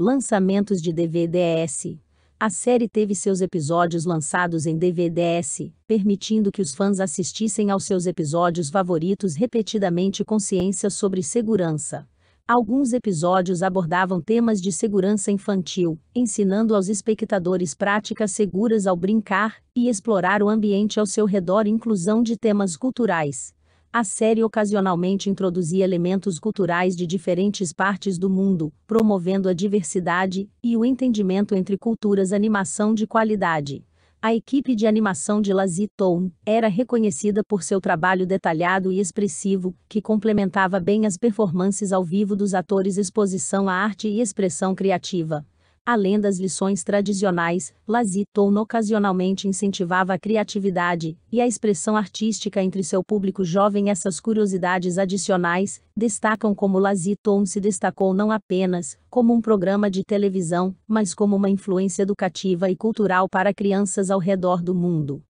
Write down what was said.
Lançamentos de DVDs. A série teve seus episódios lançados em DVDs, permitindo que os fãs assistissem aos seus episódios favoritos repetidamente com ciência sobre segurança. Alguns episódios abordavam temas de segurança infantil, ensinando aos espectadores práticas seguras ao brincar e explorar o ambiente ao seu redor, inclusão de temas culturais, a série ocasionalmente introduzia elementos culturais de diferentes partes do mundo, promovendo a diversidade e o entendimento entre culturas animação de qualidade. A equipe de animação de Lazy Tone era reconhecida por seu trabalho detalhado e expressivo, que complementava bem as performances ao vivo dos atores exposição à arte e expressão criativa além das lições tradicionais, Lazy Town ocasionalmente incentivava a criatividade e a expressão artística entre seu público jovem. Essas curiosidades adicionais destacam como Lazy Town se destacou não apenas como um programa de televisão, mas como uma influência educativa e cultural para crianças ao redor do mundo.